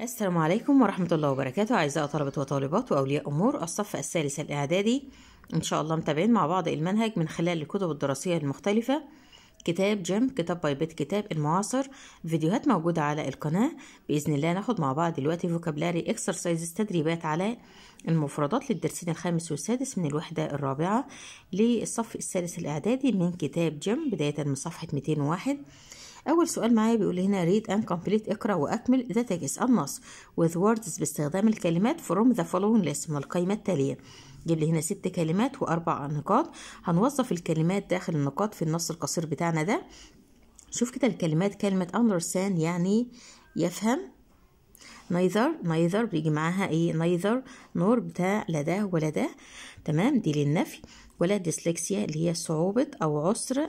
السلام عليكم ورحمة الله وبركاته أعزائي طلبة وطالبات وأولياء أمور الصف الثالث الإعدادي إن شاء الله متابعين مع بعض المنهج من خلال الكتب الدراسية المختلفة كتاب جيم كتاب باي بيت كتاب المعاصر فيديوهات موجودة على القناة بإذن الله ناخد مع بعض دلوقتي فوكابلاري اكسرسايزز تدريبات على المفردات للدرسين الخامس والسادس من الوحدة الرابعة للصف الثالث الإعدادي من كتاب جيم بداية من صفحة 201 اول سؤال معايا بيقول هنا read and complete اقرا واكمل ذا تجس النص with words باستخدام الكلمات from the following list من القائمه التاليه جيب لي هنا ست كلمات واربع نقاط هنوظف الكلمات داخل النقاط في النص القصير بتاعنا ده شوف كده الكلمات كلمه understand يعني يفهم neither neither بيجي معاها ايه neither نور بتاع لا ده ولا ده تمام دي للنفي ولا ديسلكسيا اللي هي صعوبة أو عسر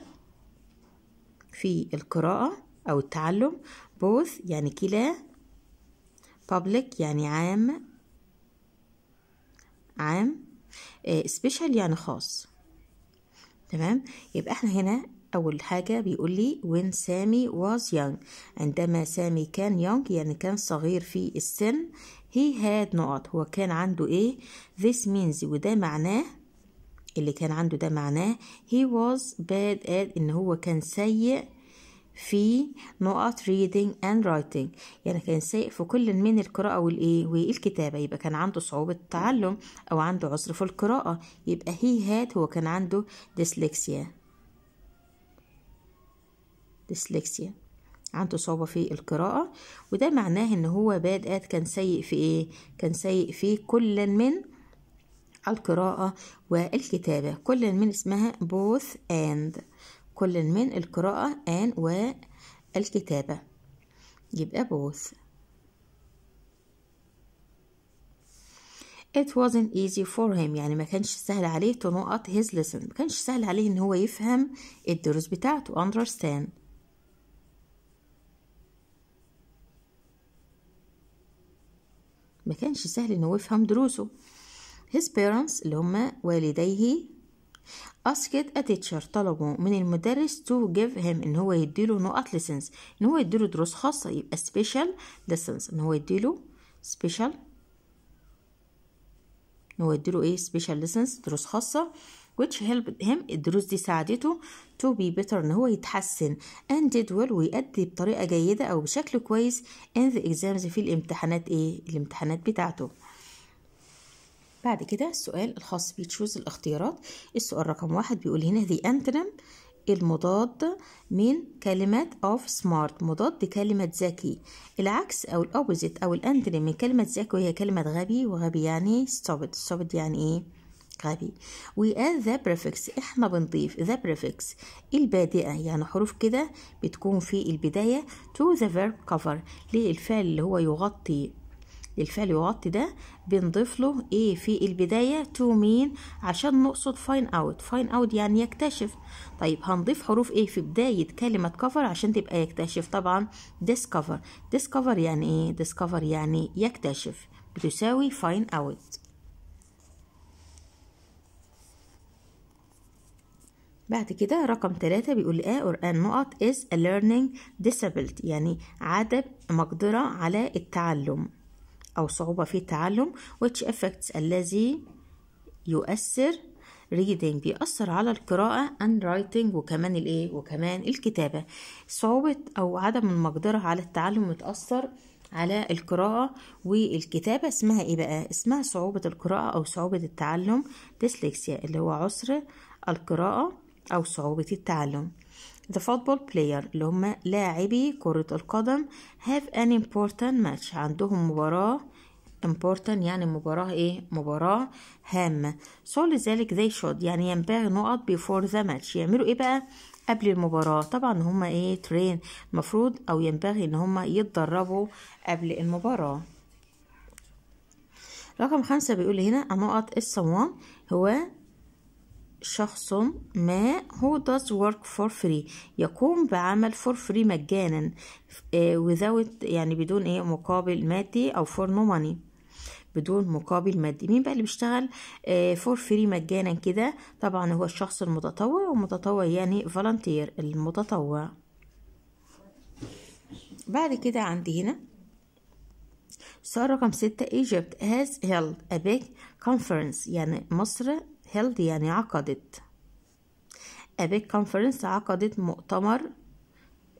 في القراءة أو التعلم both يعني كلا public يعني عام عام آه، special يعني خاص تمام يبقى احنا هنا أول حاجة بيقول لي when سامي was young عندما سامي كان young يعني كان صغير في السن he had نقط هو كان عنده ايه this means وده معناه اللي كان عنده ده معناه he was bad at ان هو كان سيء في نقط reading and writing يعني كان سيء في كل من القراءة والإيه والكتابة يبقى كان عنده صعوبة تعلم أو عنده عسر في القراءة يبقى he had هو كان عنده dyslexia dyslexia عنده صعوبة في القراءة وده معناه إن هو باد كان سيء في إيه كان سيء في كل من القراءة والكتابة كل من اسمها both and كل من القراءة and والكتابة يبقى both It wasn't easy for him يعني ما كانش سهل عليه to not his lesson ما كانش سهل عليه ان هو يفهم الدروس بتاعته understand ما كانش سهل ان هو يفهم دروسه his parents اللي هما والديه asked a teacher طلبوا من المدرس to give him ان هو يديله نقط lessons ان هو يديله دروس خاصة يبقى special lessons ان هو يديله special ان هو يديله ايه special lessons دروس خاصة which helped him الدروس دي ساعدته to be better ان هو يتحسن and did well ويأدي بطريقة جيدة او بشكل كويس in the exams في الامتحانات ايه الامتحانات بتاعته بعد كده السؤال الخاص بتشوز الاختيارات السؤال رقم واحد بيقول هنا ذي antonym المضاد من كلمة of smart مضاد كلمة ذكي العكس أو الأوبزيت أو الأنتري من كلمة ذكي وهي كلمة غبي وغبي يعني stupid stupid يعني إيه غبي add the prefix احنا بنضيف the prefix البادئه يعني حروف كده بتكون في البدايه to the verb cover للفعل اللي هو يغطي للفعل يغطي ده بنضيف له ايه في البداية تو مين عشان نقصد فاين اوت فاين اوت يعني يكتشف طيب هنضيف حروف ايه في بداية كلمة كفر عشان تبقى يكتشف طبعا discover discover يعني ايه discover يعني يكتشف بتساوي فاين اوت بعد كده رقم ثلاثة بيقول لي اور ان نقط is a learning disability يعني عدم مقدرة على التعلم أو صعوبة في التعلم which effects الذي يؤثر reading بيأثر على القراءة and writing وكمان الايه وكمان الكتابة صعوبة أو عدم المقدرة على التعلم بتأثر على القراءة والكتابة اسمها ايه بقى اسمها صعوبة القراءة أو صعوبة التعلم dyslexia اللي هو عسر القراءة أو صعوبة التعلم The football player اللي هم لاعبي كرة القدم have an important match عندهم مباراة important يعني مباراة ايه مباراة هامة so لذلك they should يعني ينبغي نقط before the match يعملوا ايه بقى قبل المباراة طبعا هما ايه ترين المفروض او ينبغي ان هما يتدربوا قبل المباراة رقم خمسة بيقول هنا النقط الصوان هو شخص ما هو does work for free يقوم بعمل for free مجانا آه، without يعني بدون ايه مقابل مادي او for no money بدون مقابل مادي مين بقى اللي بيشتغل فور آه، فري مجانا كده طبعا هو الشخص المتطوع ومتطوع يعني فالنتير المتطوع بعد كده عندي هنا سؤال رقم ستة Egypt has held a big conference يعني مصر held يعني عقدت a big conference عقدت مؤتمر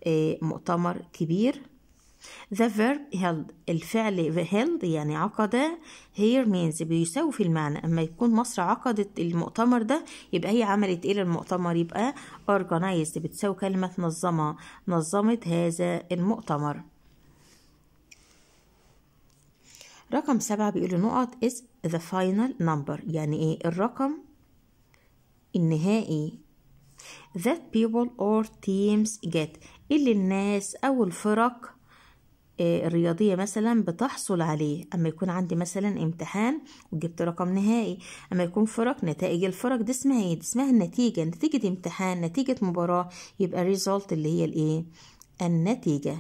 إيه، مؤتمر كبير the verb held الفعل held يعني عقد here means بيساوي في المعنى اما يكون مصر عقدت المؤتمر ده يبقى هي عملت ايه للمؤتمر يبقى organized بتساوي كلمة نظمة نظمت هذا المؤتمر رقم سبعة بيقول نقط is the final number يعني ايه الرقم النهائي that people or teams get اللي الناس او الفرق آه، الرياضية مثلا بتحصل عليه أما يكون عندي مثلا امتحان وجبت رقم نهائي أما يكون فرق نتائج الفرق دي اسمها ايه دي اسمها النتيجة نتيجة امتحان نتيجة مباراة يبقى result اللي هي الايه النتيجة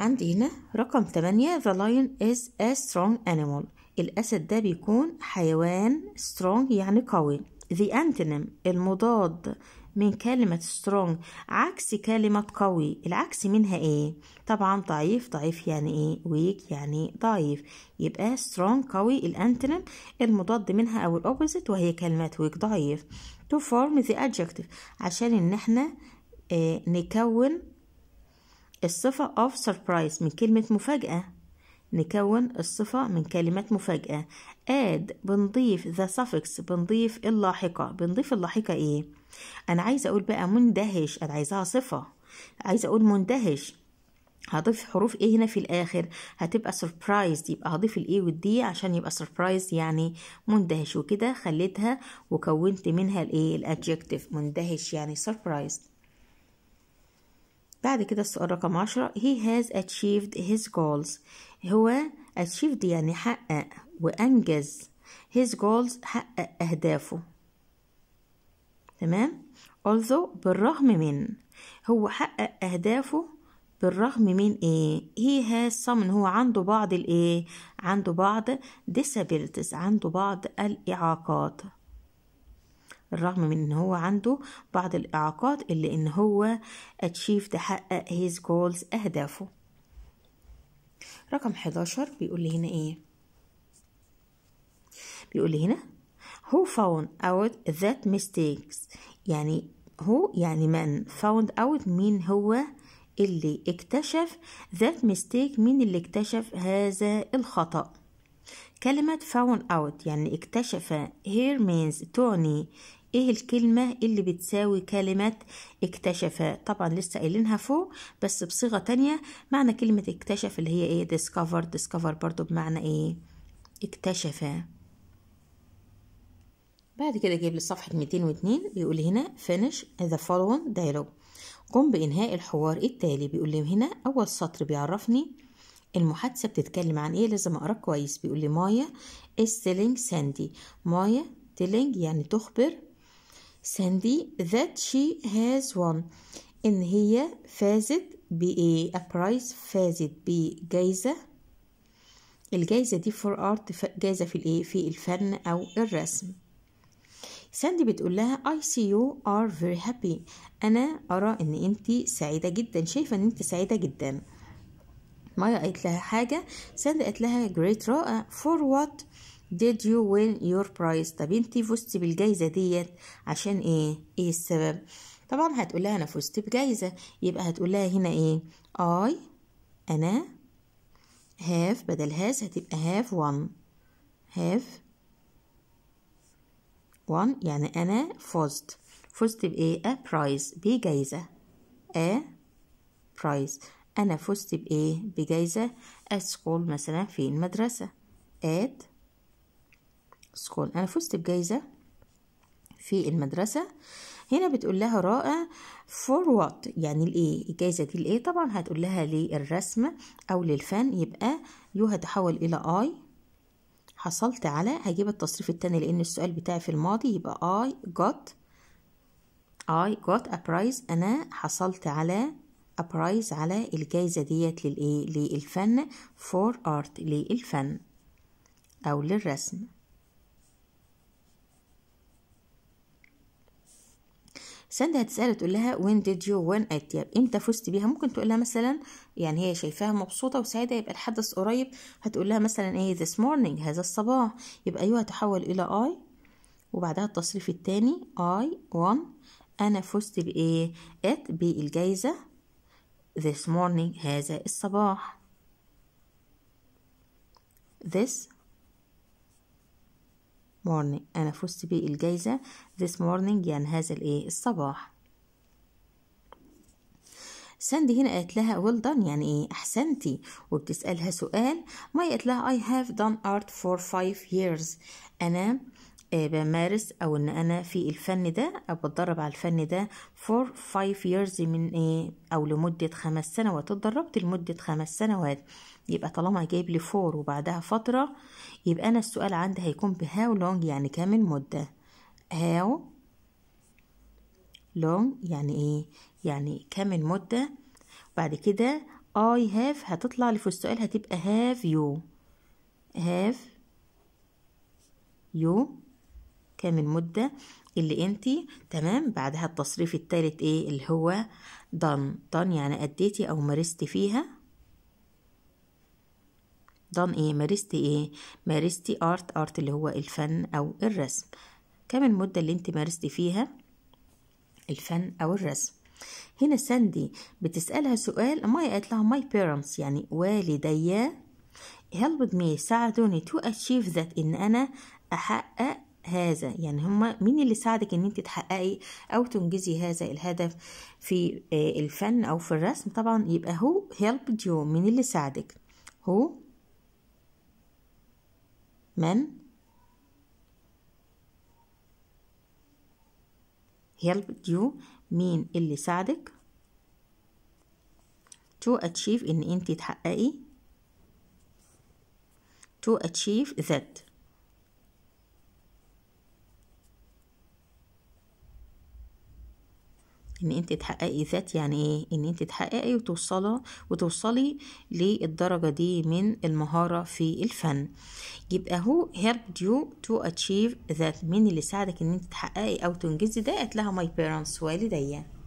عندي هنا رقم 8 the lion is a strong animal الأسد ده بيكون حيوان strong يعني قوي the antonym المضاد من كلمة strong عكس كلمة قوي العكس منها ايه طبعا ضعيف ضعيف يعني ايه weak يعني ضعيف يبقى strong قوي الانتنم المضاد منها او الأوبوزيت وهي كلمة weak ضعيف to form the adjective عشان ان احنا آه، نكون الصفة of surprise من كلمة مفاجأة نكون الصفة من كلمة مفاجأة add بنضيف the suffix بنضيف اللاحقة بنضيف اللاحقة ايه انا عايزة اقول بقى مندهش انا عايزاها صفة عايزة اقول مندهش هضيف حروف ايه هنا في الاخر هتبقى surprise يبقى هضيف الايه والدي عشان يبقى surprise يعني مندهش وكده خليتها وكونت منها الايه الادجكتيف مندهش يعني surprise بعد كده السؤال رقم عشرة he has achieved his goals هو achieved يعني حقق وأنجز his goals حقق أهدافه تمام although بالرغم من هو حقق أهدافه بالرغم من ايه he has some هو عنده بعض الايه عنده بعض disabilities عنده بعض الإعاقات بالرغم من ان هو عنده بعض الاعاقات اللي ان هو اتشيف تحقق هيز جولز اهدافه رقم 11 بيقول لي هنا ايه بيقول لي هنا هو found out that mistakes يعني هو يعني من found out مين هو اللي اكتشف that mistake مين اللي اكتشف هذا الخطأ كلمة found out يعني اكتشف هيرمينز تعني ايه الكلمة اللي بتساوي كلمة اكتشف طبعا لسه قايلينها فوق بس بصيغة تانية معنى كلمة اكتشف اللي هي ايه discover discover برضو بمعنى ايه اكتشف بعد كده جايب لي صفحة 202 بيقول هنا finish the following dialogue قم بإنهاء الحوار التالي بيقول لي هنا أول سطر بيعرفني المحادثة بتتكلم عن إيه لازم أقرأ كويس بيقول لي مايا is telling ساندي مايا تيلينج يعني تخبر Sandy that she has won إن هي فازت بإيه a prize فازت بجايزة الجايزة دي for art جايزة في الإيه في الفن أو الرسم ساندي بتقول لها I see you are very happy أنا أرى إن أنت سعيدة جدا شايفة إن أنت سعيدة جدا مايا قالت لها حاجة ساندي قالت لها great رائع for what did you win your prize طب انت فزتي بالجايزه ديت عشان ايه ايه السبب طبعا هتقول لها انا فزت بجايزه يبقى هتقول لها هنا ايه I انا have بدل has هتبقى have one have one يعني انا فزت فزت بايه a prize بجايزه a prize انا فزت بايه بجايزه at school مثلا في المدرسه at سكول انا فزت بجايزه في المدرسه هنا بتقول لها رائع فور وات يعني الايه الجايزه دي الايه طبعا هتقول لها للرسم او للفن يبقى يو هتحول الى اي حصلت على هجيب التصريف التاني لان السؤال بتاعي في الماضي يبقى اي جوت اي جوت ابرايز أنا حصلت على ابرايز على الجايزة ديت للإيه للفن فور ارت للفن أو للرسم ساندي هتسالها تقول لها وين ديد يو وين ات يعني امتى فزت بيها ممكن تقول لها مثلا يعني هي شايفاها مبسوطه وسعيده يبقى الحدث قريب هتقول لها مثلا ايه this morning هذا الصباح يبقى ايوه هتحول الى اي وبعدها التصريف التاني اي وان انا فزت بايه ات بالجايزه this morning هذا الصباح this morning أنا فزت بالجايزة this morning يعني هذا الإيه الصباح ساندي هنا قالت لها well done يعني ايه احسنتي وبتسالها سؤال ماي قالت لها I have done art for five years انا آه، بمارس او ان انا في الفن ده او بتدرب على الفن ده for five years من ايه او لمدة خمس سنوات اتدربت لمدة خمس سنوات يبقى طالما جايب لي فور وبعدها فترة يبقى انا السؤال عندي هيكون how لونج يعني كام المدة هاو long يعني ايه يعني كام المدة بعد كده I have هتطلع لي في السؤال هتبقى have you have you كام المدة اللي انت تمام بعدها التصريف التالت ايه اللي هو دان دان يعني اديتي او مارستي فيها دان ايه مارستي ايه مارستي ارت ارت اللي هو الفن او الرسم كام المدة اللي انت مارستي فيها الفن او الرسم هنا ساندي بتسألها سؤال ماي قالت لها ماي بيرنتس يعني والدي helped me ساعدوني to achieve that ان انا احقق هذا يعني هما مين اللي ساعدك ان انت تحققي او تنجزي هذا الهدف في آه، الفن او في الرسم طبعا يبقى هو helped you مين اللي ساعدك هو من helped you مين اللي ساعدك to achieve ان انت تحققي to achieve that ان انت تحققي ذات يعني ايه ان انت تحققي وتوصلي وتوصلي للدرجه دي من المهاره في الفن يبقى هو helped you to achieve ذات مين اللي ساعدك ان انت تحققي او تنجزي ده قالت لها my parents والديا